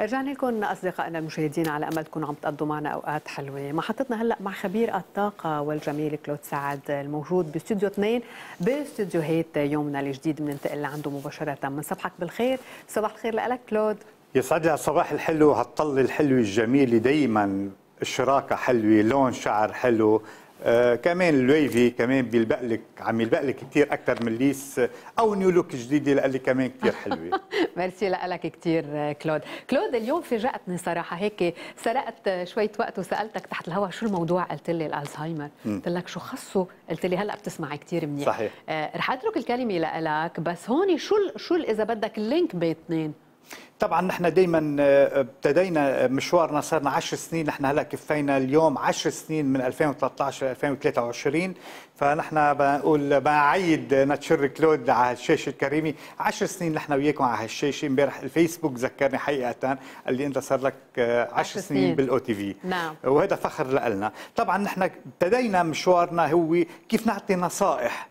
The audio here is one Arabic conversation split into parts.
رجعنا لكم اصدقائنا المشاهدين على امل تكونوا عم تقضوا معنا اوقات حلوه، محطتنا هلا مع خبير الطاقه والجميل كلود سعد الموجود باستوديو 2 باستوديوهات يومنا الجديد بننتقل لعنده مباشره، بنصبحك بالخير، صباح الخير لك كلود يسعد لي الصباح الحلو هالطل الحلو الجميل دائما الشراكه حلوه، لون شعر حلو، آه، كمان الويفي كمان بيلبقلك عم يلبقلك كثير اكثر من ليس او نيولوك جديده لالي كمان كثير حلوه ميرسي لك كثير آه، كلود كلود اليوم فاجأتني صراحه هيك سرقت شويه وقت وسالتك تحت الهواء شو الموضوع قلت لي الالزهايمر قلت لك شو خصه قلت لي هلا بتسمعي كثير منيح صحيح آه رح اترك الكلمه لك بس هون شو شو اذا بدك اللينك بين اثنين طبعا نحن دائما آه، ابتدينا آه، مشوارنا صارنا 10 سنين نحن هلا كفينا اليوم 10 سنين من 2013 ل 2023 فنحن بنقول بعيد نتشر كلود على هالشاشه الكريمه 10 سنين نحن وياكم على هالشاشه امبارح الفيسبوك ذكرني حقيقه قال لي انت صار لك 10 آه، سنين بالاو تي في نعم وهذا فخر لنا طبعا نحن ابتدينا مشوارنا هو كيف نعطي نصائح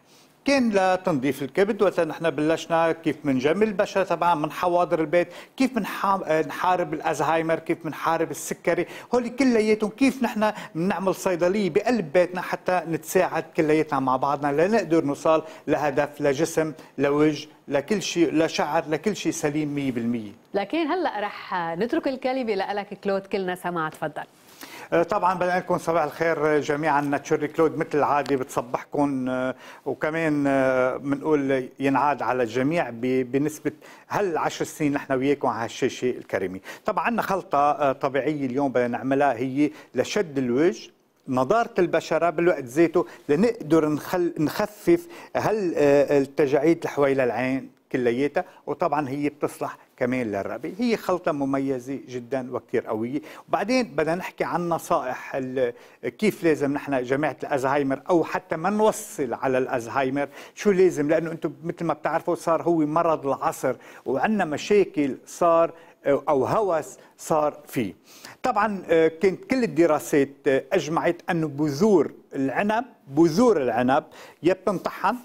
كان لتنظيف الكبد وقت نحن بلشنا كيف بنجمل البشره تبعها من حواضر البيت كيف بنحارب الازهايمر كيف بنحارب السكري هول كلياتهم كيف نحن بنعمل صيدليه بقلب بيتنا حتى نتساعد كلياتنا مع بعضنا لنقدر نوصل لهدف لجسم لوجه لكل شيء لشعر لكل شيء سليم 100% لكن هلا رح نترك الكلمه لك كلود كلنا سمع تفضل آه، طبعا بدنا لكم صباح الخير جميعا تشيرلي كلود مثل العاده بتصبحكم آه، وكمان بنقول آه، ينعاد على الجميع بنسبه هل 10 سنين نحن وياكم على الشاشه الكريمه طبعا عندنا خلطه طبيعيه اليوم بدنا نعملها هي لشد الوجه نضاره البشره بالوقت ذاته لنقدر نخل نخفف هل التجاعيد العين كلياتها وطبعا هي بتصلح كمان للرقبه، هي خلطة مميزة جدا وكثير قوية وبعدين بدنا نحكي عن نصائح كيف لازم نحن جماعة الأزهايمر أو حتى ما نوصل على الأزهايمر شو لازم لأنه أنتم مثل ما بتعرفوا صار هو مرض العصر وعندنا مشاكل صار او هوس صار فيه. طبعا آه، كانت كل الدراسات آه، اجمعت انه بذور العنب بذور العنب يا بتنطحن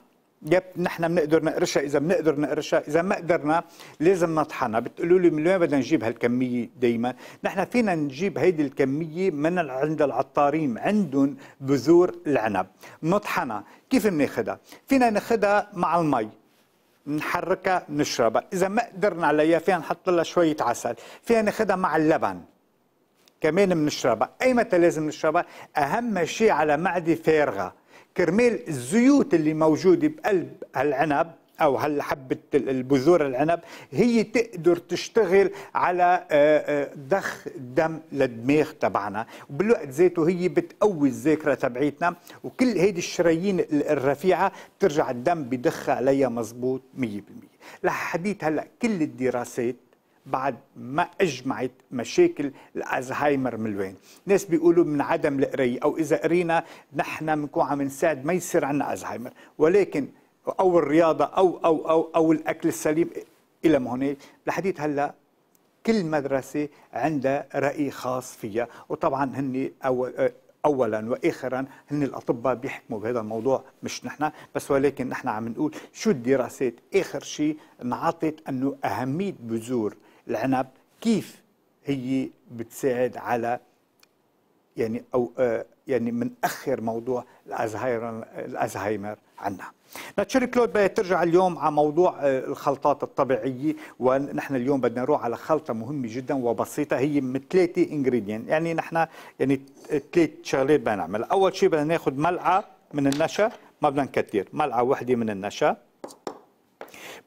يب نحن بنقدر نقرشها اذا بنقدر نقرشها اذا ما قدرنا لازم نطحنها بتقولوا لي من وين بدنا نجيب هالكميه دائما نحن فينا نجيب هيدي الكميه من عند العطارين عندهم بذور العنب نطحنها كيف بناخذها فينا ناخذها مع المي نحركها نشربها اذا ما قدرنا عليها فينا نحط لها شويه عسل فينا ناخذها مع اللبن كمان بنشربها اي متى لازم نشربها اهم شيء على معده فارغه كرمال الزيوت اللي موجوده بقلب هالعنب او هالحبه البذور العنب هي تقدر تشتغل على ضخ آه، آه، الدم للدماغ تبعنا وبالوقت ذاته هي بتقوي الذاكره تبعيتنا وكل هيدي الشرايين الرفيعه بترجع الدم بدخ عليها مزبوط 100% لحديت هلا كل الدراسات بعد ما اجمعت مشاكل الازهايمر من وين ناس بيقولوا من عدم القري او اذا قرينا نحن بنكون عم نساعد ما يصير عندنا ازهايمر ولكن او الرياضه او او او او الاكل السليم الى ما هنالك لحديت هلا كل مدرسه عندها راي خاص فيها وطبعا هن اول اولا واخرا هن الاطباء بيحكموا بهذا الموضوع مش نحن بس ولكن نحن عم نقول شو الدراسات اخر شيء انعطت انه اهميه بذور العنب كيف هي بتساعد على يعني او آه، يعني منأخر موضوع الأزهايمر عندنا ناتشيري كلود بدها ترجع اليوم على موضوع آه، الخلطات الطبيعيه ونحن اليوم بدنا نروح على خلطه مهمه جدا وبسيطه هي من ثلاثه انجريدينت يعني نحن يعني ثلاث شغلات بدنا نعمل اول شيء بدنا ناخذ ملعقه من النشا ما بدنا نكثر ملعقه وحده من النشا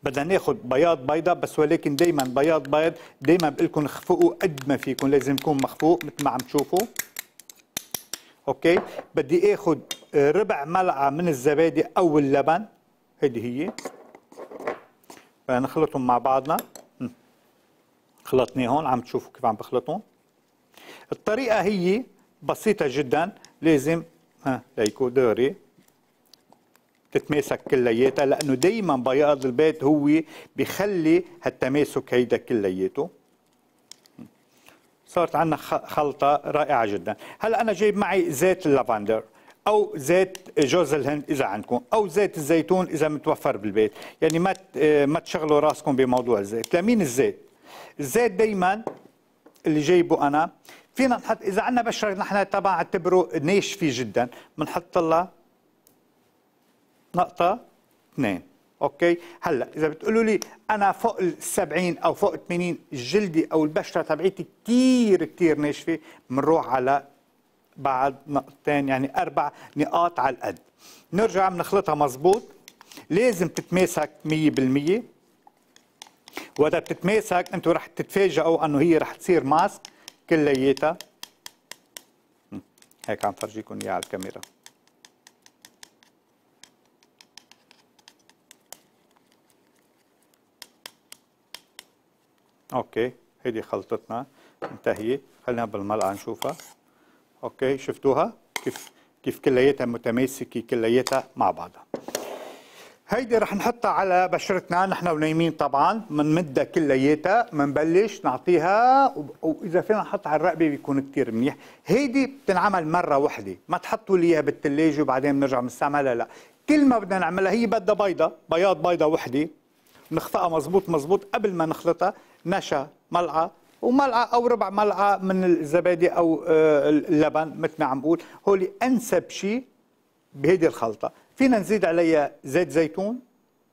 بدنا ناخذ بياض بيضة بس ولكن دائما بياض بيض دائما بقول لكم خفقوا قد ما فيكم لازم يكون مخفوق مثل ما عم تشوفوا اوكي بدي اخذ ربع ملعقه من الزبادي او اللبن هيدي هي نخلطهم مع بعضنا خلطني هون عم تشوفوا كيف عم بخلطهم الطريقه هي بسيطه جدا لازم ها ليكو دوري تتماسك كلياتها لانه دائما بياض البيت هو بخلي هالتماسك هيدا كلياته صارت عندنا خلطه رائعه جدا هلا انا جايب معي زيت اللافندر او زيت جوز الهند اذا عندكم او زيت الزيتون اذا متوفر بالبيت يعني ما ما تشغلوا راسكم بموضوع الزيت لمين الزيت الزيت دائما اللي جايبه انا فينا نحط اذا عندنا بشره نحن طبعا اعتبره ناشفه جدا بنحط لها نقطة اثنين اوكي هلا اذا بتقولوا لي انا فوق ال 70 او فوق 80 جلدي او البشره تبعيتي كثير كثير ناشفه بنروح على بعد نقطتين يعني اربع نقاط على القد نرجع بنخلطها مزبوط لازم تتماسك 100% واذا بتتماسك انتم رح تتفاجئوا انه هي رح تصير ماسك كلياتها هيك عم فرجيكم اياها على الكاميرا اوكي هيدي خلطتنا انتهيه خلينا بالملعقه نشوفها اوكي شفتوها كيف كيف كلياتها متماسكه كلياتها مع بعضها هيدي رح نحطها على بشرتنا نحن ونايمين طبعا بنمدها كلياتها بنبلش نعطيها واذا فينا نحط على الرقبه بيكون كثير منيح هيدي بتنعمل مره وحده ما تحطوا لي اياها بالثلاجه وبعدين بنرجع بنستعملها لا كل ما بدنا نعملها هي بدها بيضه بياض بيضه وحده نخطئها مزبوط مزبوط قبل ما نخلطها نشا ملعقه وملعقه او ربع ملعقه من الزبادي او آه، اللبن مثل ما عم بقول هولي انسب شيء بهيدي الخلطه فينا نزيد عليها زيت زيتون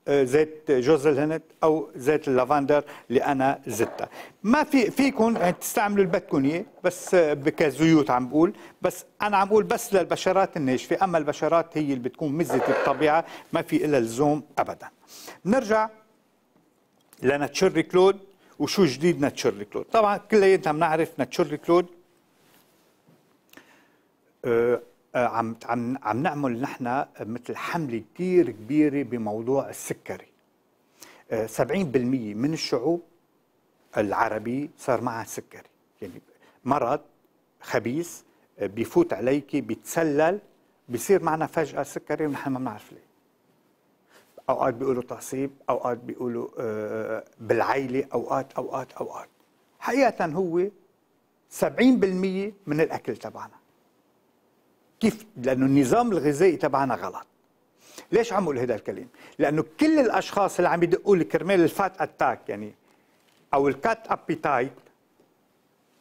آه، زيت جوز الهند او زيت اللافندر اللي انا زدتها ما في فيكم يعني تستعملوا البتكونيه بس آه، كزيوت عم بقول بس انا عم بقول بس للبشرات الناشفه اما البشرات هي اللي بتكون مزه الطبيعه ما في الا لزوم ابدا نرجع لناتشورلي كلود وشو جديد ناتشورلي كلود طبعا كلياتنا بنعرف ناتشورلي كلود آه، عم عم عم نعمل نحن مثل حمله كثير كبيره بموضوع السكري 70% آه، من الشعوب العربي صار معها سكري يعني مرض خبيث آه، بفوت عليك بيتسلل بصير معنا فجأة سكري ونحن ما بنعرف ليه اوقات بيقولوا تعصيب اوقات بيقولوا آه، آه، آه، بالعيله اوقات اوقات اوقات حقيقه هو 70% من الاكل تبعنا كيف لانه النظام الغذائي تبعنا غلط ليش عم اقول هذا الكلام لانه كل الاشخاص اللي عم يدقوا لي كرمال الفات اتاك يعني او الكات ابيتايت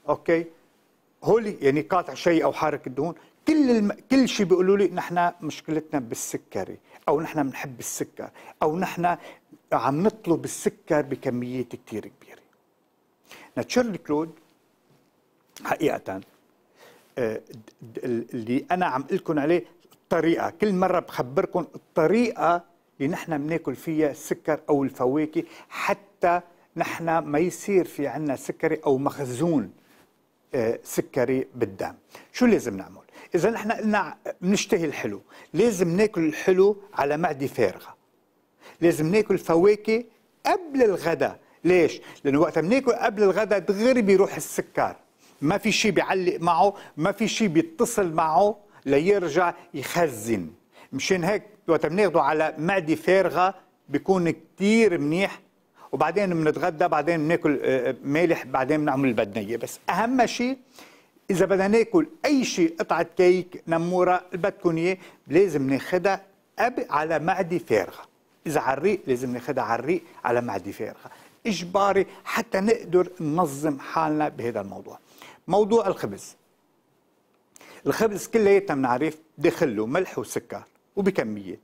اوكي هولي يعني قاطع شيء او حارق الدهون كل الم... كل شيء بيقولوا لي نحن مشكلتنا بالسكري او نحن بنحب السكر او نحن عم نطلب السكر بكميات كثير كبيره ناتشورال كلود حقيقه آه، اللي انا عم لكم عليه الطريقه كل مره بخبركم الطريقه اللي نحن بناكل فيها السكر او الفواكه حتى نحن ما يصير في عندنا سكري او مخزون آه، سكري بالدم شو لازم نعمل اذا نحن قلنا بنشتهي الحلو لازم ناكل الحلو على معده فارغه لازم ناكل فواكه قبل الغداء ليش لانه وقت بناكل قبل الغداء دغري بيروح السكر ما في شيء بيعلق معه ما في شيء بيتصل معه ليرجع يخزن مشان هيك وقت بناخده على معده فارغه بيكون كتير منيح وبعدين بنتغدى بعدين بناكل آه، آه، مالح بعدين بنعمل البدنيه بس اهم شيء اذا بدنا ناكل اي شيء قطعه كيك نموره البتكونيه لازم أب على معده فارغه اذا على الريق لازم ناخذها على الريق على معده فارغه اجباري حتى نقدر ننظم حالنا بهذا الموضوع موضوع الخبز الخبز كلياتنا بنعرف له ملح وسكر وبكميات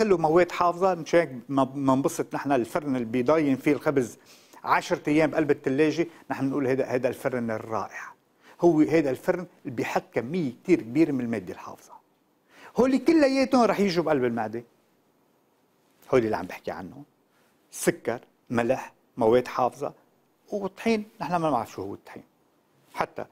له مواد حافظه مشان بننبسط نحن الفرن اللي بيضاين فيه الخبز 10 ايام بقلب الثلاجه نحن بنقول هذا هذا الفرن الرائع هو هذا الفرن اللي بيحط كميه كثير كبيره من الماده الحافظه هول كلياتهم رح يجوا بقلب المعده هول اللي عم بحكي عنهم سكر ملح مواد حافظه وطحين نحن ما بنعرف شو هو الطحين حتى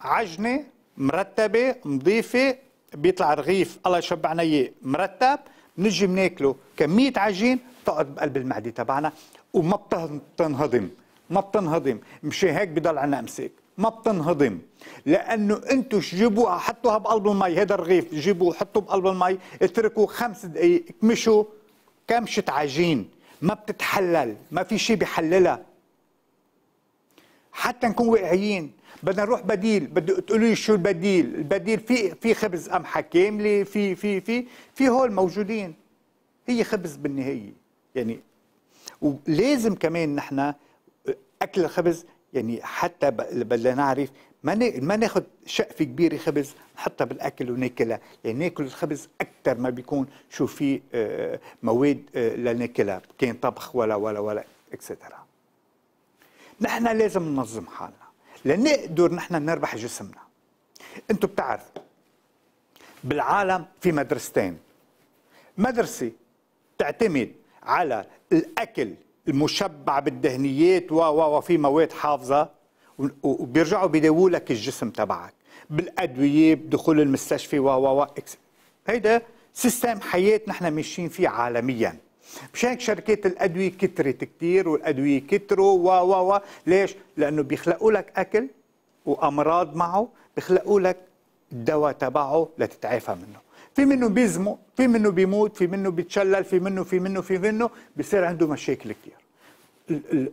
عجنه مرتبه نظيفه بيطلع رغيف الله يشبعنا اياه مرتب نجي بناكله كميه عجين تقعد بقلب المعده تبعنا وما بتنهضم ما بتنهضم مشان هيك بضل عنا امساك ما بتنهضم لانه انتم جيبوها حطوها بقلب المي هذا الرغيف جيبوه حطوه بقلب المي اتركوه خمس دقائق مشوا كمشة عجين ما بتتحلل ما في شيء بيحللها حتى نكون واقعيين بدنا نروح بديل بدي تقولوا لي شو البديل البديل في في خبز قمحه كامله في في في في هول موجودين هي خبز بالنهايه يعني ولازم كمان نحن اكل الخبز يعني حتى بدنا نعرف ما ما ناخذ شقفه كبيره خبز نحطها بالاكل وناكلها يعني ناكل الخبز اكثر ما بيكون شو في آه، مواد آه، لناكلها كان طبخ ولا ولا ولا اكسترا نحن لازم ننظم حالنا لنقدر نحن نربح جسمنا انتم بتعرفوا بالعالم في مدرستين مدرسه تعتمد على الاكل المشبع بالدهنيات و وفي مواد حافظه وبيرجعوا بيداووا لك الجسم تبعك بالادويه بدخول المستشفى و و و هيدا سيستم حياه نحن ماشيين فيه عالميا مش هيك شركات الادويه كترت كثير والادويه كتروا و و و ليش؟ لانه بيخلقوا لك اكل وامراض معه بيخلقوا لك الدواء تبعه لتتعافى منه في منه بيزمو في منه بيموت في منه بيتشلل في منه في منه في منه بصير عنده مشاكل كثير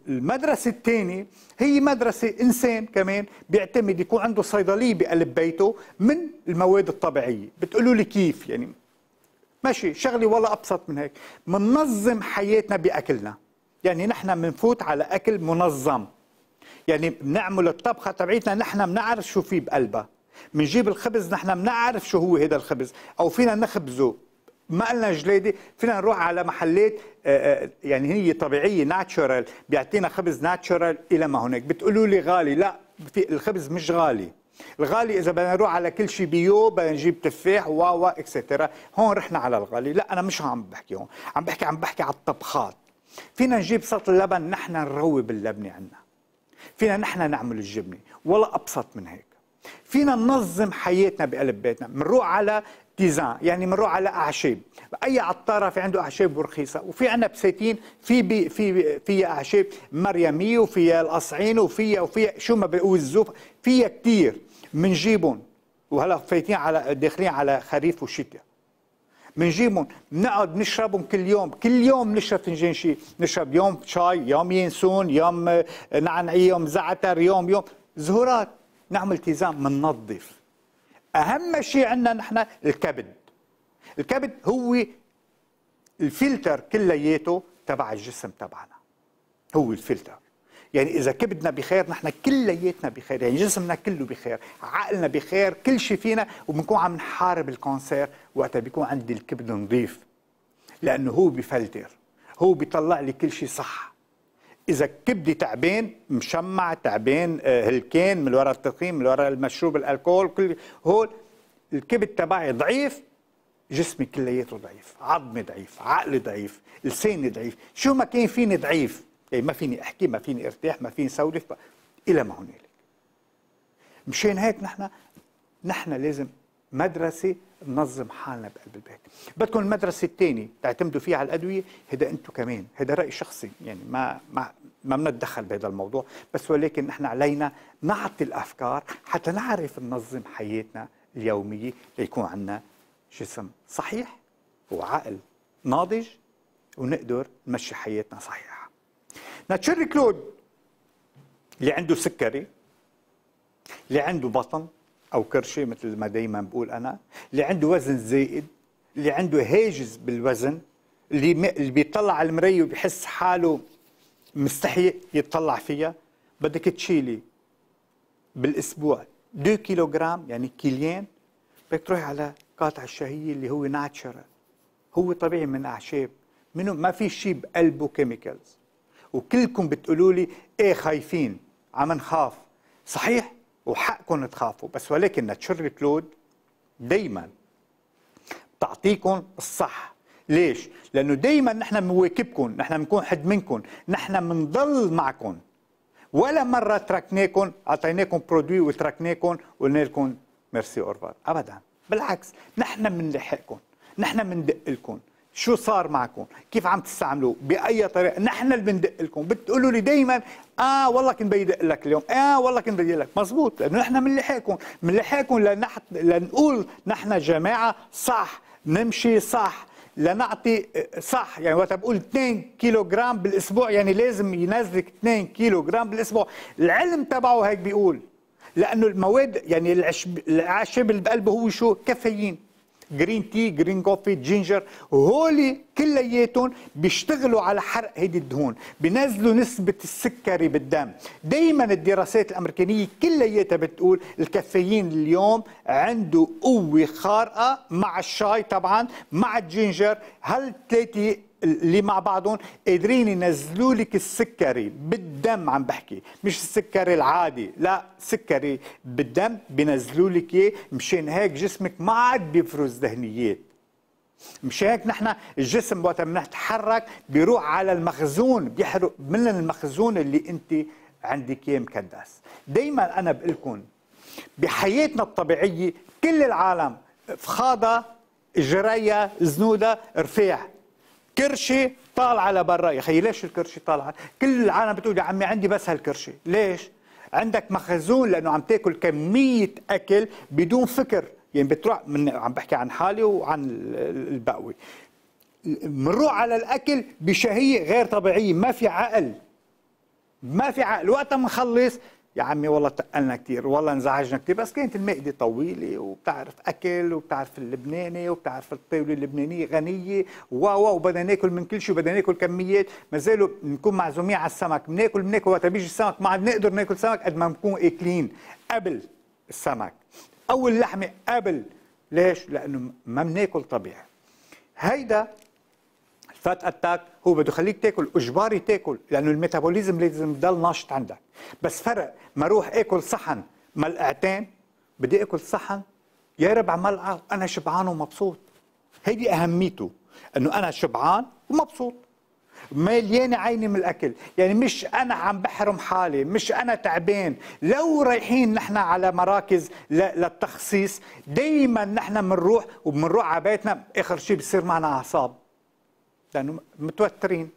المدرسة الثانية هي مدرسة إنسان كمان بيعتمد يكون عنده صيدلية بقلب بيته من المواد الطبيعية بتقولوا لي كيف يعني ماشي شغلة ولا أبسط من هيك مننظم حياتنا بأكلنا يعني نحن بنفوت على أكل منظم يعني بنعمل الطبخة تبعيتنا نحن بنعرف شو في بقلبها منجيب الخبز نحن بنعرف شو هو هذا الخبز او فينا نخبزه ما قلنا جليدي فينا نروح على محلات آه، آه، يعني هي طبيعيه ناتشورال بيعطينا خبز ناتشورال الى ما هناك بتقولوا لي غالي لا في الخبز مش غالي الغالي اذا بدنا نروح على كل شيء بيو بدنا نجيب تفاح و و اكسترا هون رحنا على الغالي لا انا مش عم بحكي هون عم بحكي عم بحكي على الطبخات فينا نجيب سطل اللبن نحن نروي باللبنه عندنا فينا نحن نعمل الجبنه ولا ابسط من هيك فينا ننظم حياتنا بقلب بيتنا بنروح على تيزان يعني بنروح على اعشاب اي عطاره في عنده اعشاب رخيصه وفي عنا بساتين في بي في فيها اعشاب مريميه وفيها القصعين وفيها وفيها شو ما الزوف فيها كثير بنجيبهم وهلا فايتين على داخلين على خريف وشتاء بنجيبهم بنقعد بنشربهم كل يوم كل يوم نشرب فنجان شيء نشرب يوم شاي يوم ينسون يوم نعنعي يوم زعتر يوم يوم زهورات نعمل التزام بننظف اهم شيء عندنا نحن الكبد الكبد هو الفلتر كلياته تبع الجسم تبعنا هو الفلتر يعني اذا كبدنا بخير نحن كلياتنا بخير يعني جسمنا كله بخير عقلنا بخير كل شيء فينا وبنكون عم نحارب الكونسير وقتها بيكون عندي الكبد نظيف لانه هو بفلتر هو بيطلع لي كل شيء صح اذا الكبده تعبان مشمع تعبان آه، هلكان من وراء التدخين من وراء المشروب الالكول كل هول الكبد تبعي ضعيف جسمي كلياته ضعيف عظمي ضعيف عقلي ضعيف لساني ضعيف شو ما كان فيني ضعيف يعني ما فيني احكي ما فيني ارتاح ما فيني سولف الى ما هنالك مشان هيك نحن نحن لازم مدرسة ننظم حالنا بقلب البيت بدكم المدرسة الثانية تعتمدوا فيها على الأدوية هذا أنتم كمان هذا رأي شخصي يعني ما ما ما بنتدخل بهذا الموضوع بس ولكن نحن علينا نعطي الافكار حتى نعرف ننظم حياتنا اليوميه ليكون عندنا جسم صحيح وعقل ناضج ونقدر نمشي حياتنا صحيحه ناتشر كلود اللي عنده سكري اللي عنده بطن او كرشه مثل ما دائما بقول انا اللي عنده وزن زائد اللي عنده هاجس بالوزن اللي اللي بيطلع على المرايه وبيحس حاله مستحي يتطلع فيها بدك تشيلي بالاسبوع 2 كيلوغرام يعني كيلين بدك تروحي على قاطع الشهيه اللي هو ناتشرال هو طبيعي من اعشاب منه ما في شيء بقلبه كيميكلز وكلكم بتقولوا لي ايه خايفين عم نخاف صحيح وحقكم تخافوا بس ولكن ناتشرال كلود دائما بتعطيكم الصح ليش؟ لأنه دايما نحن بنواكبكم نحن بنكون حد منكم نحن بنضل معكم ولا مرة تركناكم أعطيناكم برودوي وتركناكم وقلنا لكم ميرسي أورفار أبدا بالعكس نحن بنلحقكم نحن بندق لكم شو صار معكم كيف عم تستعملوه باي طريقه نحن اللي بندق لكم بتقولوا لي دائما اه والله كنت بدق لك اليوم اه والله كنت بدي لك مزبوط لانه نحن بنلحقكم بنلحقكم لنحت... لنقول نحن جماعه صح نمشي صح لنعطي آه، صح يعني وقت بقول 2 كيلو جرام بالاسبوع يعني لازم ينزلك 2 كيلو جرام بالاسبوع العلم تبعه هيك بيقول لانه المواد يعني العشب العشب اللي بقلبه هو شو كافيين جرين تي جرين كوفي جينجر هولي كلياتهم بيشتغلوا على حرق هيدي الدهون بينزلوا نسبة السكري بالدم دايما الدراسات الأمريكانية كلياتها بتقول الكافيين اليوم عنده قوة خارقة مع الشاي طبعا مع الجينجر هل ثلاثة اللي مع بعضهم قادرين ينزلوا لك السكري بالدم عم بحكي مش السكري العادي لا سكري بالدم بينزلوا لك اياه مشان هيك جسمك ما عاد بيفرز دهنيات مش هيك نحن الجسم وقت بنتحرك بيروح على المخزون بيحرق من المخزون اللي انت عندك اياه مكدس دائما انا بقول لكم بحياتنا الطبيعيه كل العالم فخاضه جريه زنوده رفيع كرشي طالعه لبرا يا خيي ليش الكرشي طالعه كل العالم بتقول يا عمي عندي بس هالكرشي ليش عندك مخزون لانه عم تاكل كميه اكل بدون فكر يعني بتروح من عم بحكي عن حالي وعن البقوي بنروح على الاكل بشهيه غير طبيعيه ما في عقل ما في عقل وقتها بنخلص يا عمي والله تقلنا كثير والله انزعجنا كثير بس كانت المائده طويله وبتعرف اكل وبتعرف اللبناني وبتعرف الطاوله اللبنانيه غنيه و و وبدنا ناكل من كل شيء بدنا ناكل كميات ما زالوا بنكون معزومين على السمك بناكل بناكل وقت بيجي السمك ما عاد نقدر ناكل سمك قد ما بنكون اكلين قبل السمك او اللحمه قبل ليش؟ لانه ما بناكل طبيعي هيدا فات اتاك هو بده يخليك تاكل اجباري تاكل لانه الميتابوليزم لازم يضل ناشط عندك بس فرق ما اروح اكل صحن ملقعتين بدي اكل صحن يا ربع ملعقه وانا شبعان ومبسوط هيدي اهميته انه انا شبعان ومبسوط مليانة عيني من الأكل يعني مش أنا عم بحرم حالي مش أنا تعبان لو رايحين نحن على مراكز للتخصيص دايما نحن بنروح وبنروح على بيتنا آخر شيء بصير معنا أعصاب لانه متوترين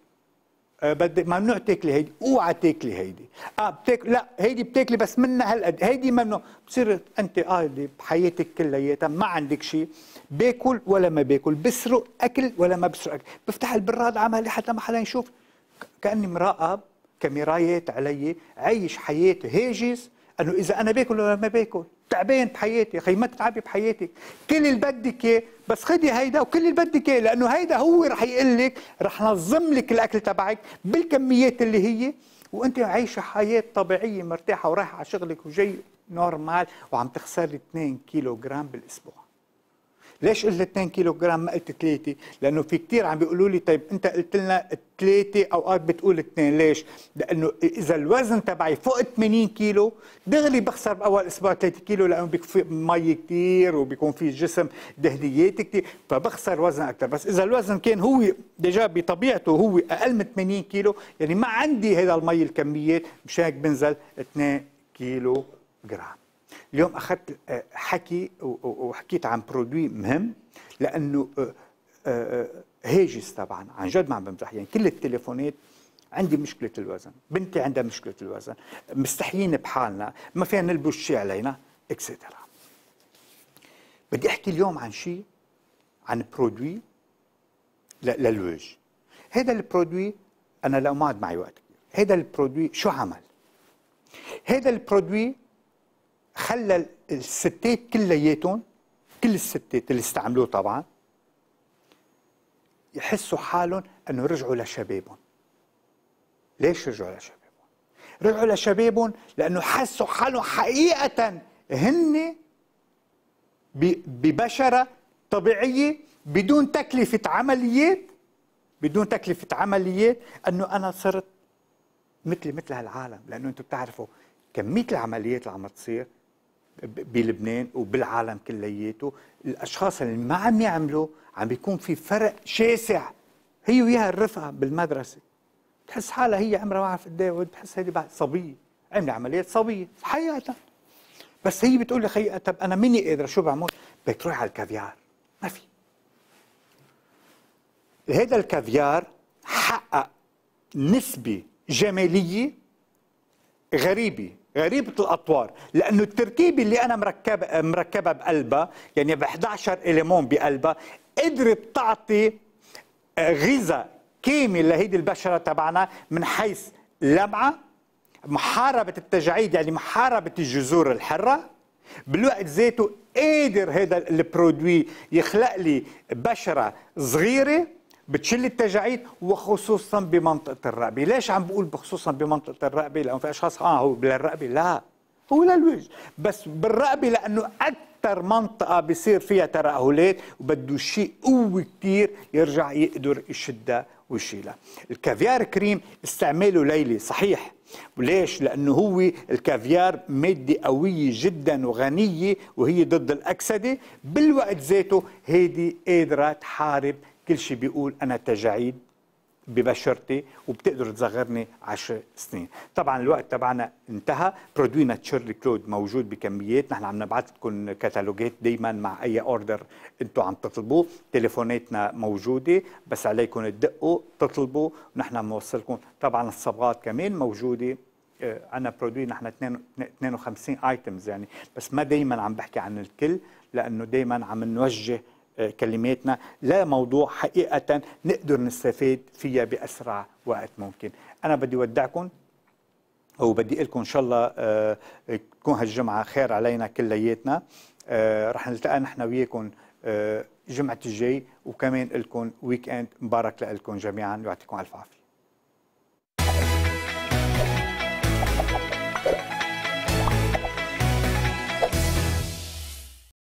أه، بدي ممنوع تاكلي هيدي اوعى تاكلي هيدي اه بتاكل لا هيدي بتاكلي بس منها هالقد هيدي ممنوع بتصير انت قاعده بحياتك كلياتها ما عندك شيء باكل ولا ما باكل بسرق اكل ولا ما بسرق اكل بفتح البراد عملي حتى ما حدا يشوف كاني مراقب كاميرايات علي عايش حياتي هاجس انه اذا انا باكل ولا ما باكل تعبان بحياتي يا اخي ما تتعبي بحياتك كل اللي بدك اياه بس خدي هيدا وكل اللي بدك اياه لانه هيدا هو رح يقول لك رح نظم لك الاكل تبعك بالكميات اللي هي وانت عايشه حياه طبيعيه مرتاحه ورايحه على شغلك وجاي نورمال وعم تخسري 2 كيلو جرام بالاسبوع ليش قلت 2 كيلو جرام ما قلت 3 لانه في كثير عم بيقولوا لي طيب انت قلت لنا 3 اوقات بتقول 2 ليش لانه اذا الوزن تبعي فوق 80 كيلو دغري بخسر باول اسبوع 3 كيلو لانه بيكون في مي كثير وبيكون في جسم دهنيات كثير فبخسر وزن اكثر بس اذا الوزن كان هو ديجا بطبيعته هو اقل من 80 كيلو يعني ما عندي هذا المي الكميات مش هيك بنزل 2 كيلو جرام اليوم اخذت آه، حكي وحكيت عن برودوي مهم لانه آه، آه، هاجس طبعا عن جد ما عم بمزح يعني كل التليفونات عندي مشكلة الوزن بنتي عندها مشكلة الوزن مستحيين بحالنا ما فينا نلبس شيء علينا اكسترا بدي احكي اليوم عن شيء عن برودوي للوجه هذا البرودوي انا لو ما عاد معي وقت كثير هذا البرودوي شو عمل هذا البرودوي خلى الستات كلياتهم كل الستات اللي استعملوه طبعا يحسوا حالهم انه رجعوا لشبابهم ليش رجعوا لشبابهم رجعوا لشبابهم لانه حسوا حالهم حقيقه هن ببشره طبيعيه بدون تكلفه عمليات بدون تكلفه عمليات انه انا صرت مثلي مثل هالعالم لانه انتم بتعرفوا كميه العمليات اللي عم تصير بلبنان وبالعالم كلياته الاشخاص اللي ما عم يعملوا عم بيكون في فرق شاسع هي وياها الرفقه بالمدرسه بتحس حالها هي عمرها ما قد ايه بتحس هيدي بعد صبيه عمل عمليات صبيه حقيقه بس هي بتقول لي خي طب انا مني قادره شو بعمل؟ بدك تروح على الكافيار ما في هذا الكافيار حقق نسبه جماليه غريبه غريبة الأطوار لأنه التركيبة اللي أنا مركب مركبة بقلبها يعني ب 11 إليمون بقلبها قدرت تعطي آه، غذاء كامل لهيدي البشرة تبعنا من حيث لمعة محاربة التجاعيد يعني محاربة الجذور الحرة بالوقت ذاته قادر هذا البرودوي يخلق لي بشرة صغيرة بتشل التجاعيد وخصوصا بمنطقه الرقبه، ليش عم بقول بخصوصا بمنطقه الرقبه؟ لانه في اشخاص اه هو للرقبه لا هو للوجه، بس بالرقبه لانه اكثر منطقه بصير فيها ترهلات وبده شيء قوه كثير يرجع يقدر يشدها ويشيلها. الكافيار كريم استعماله ليلي صحيح وليش؟ لأنه هو الكافيار مادة قوية جدا وغنية وهي ضد الأكسدة بالوقت ذاته هيدي قادرة تحارب كل شيء بيقول انا تجاعيد ببشرتي وبتقدر تصغرني 10 سنين طبعا الوقت تبعنا انتهى برودوينا تشيرلي كلود موجود بكميات نحن عم نبعث لكم كتالوجات دائما مع اي اوردر انتم عم تطلبوه تليفوناتنا موجوده بس عليكم تدقوا تطلبوا ونحن بنوصلكم طبعا الصبغات كمان موجوده آه، انا برودوي نحن 52 ايتمز يعني بس ما دائما عم بحكي عن الكل لانه دائما عم نوجه كلماتنا لموضوع حقيقة نقدر نستفيد فيها بأسرع وقت ممكن أنا بدي ودعكم وبدي لكم إن شاء الله تكون آه، هالجمعة خير علينا كلياتنا آه، رح نلتقى نحن وياكم آه، جمعة الجاي وكمان لكم ويك اند مبارك لكم جميعا يعطيكم ألف عافية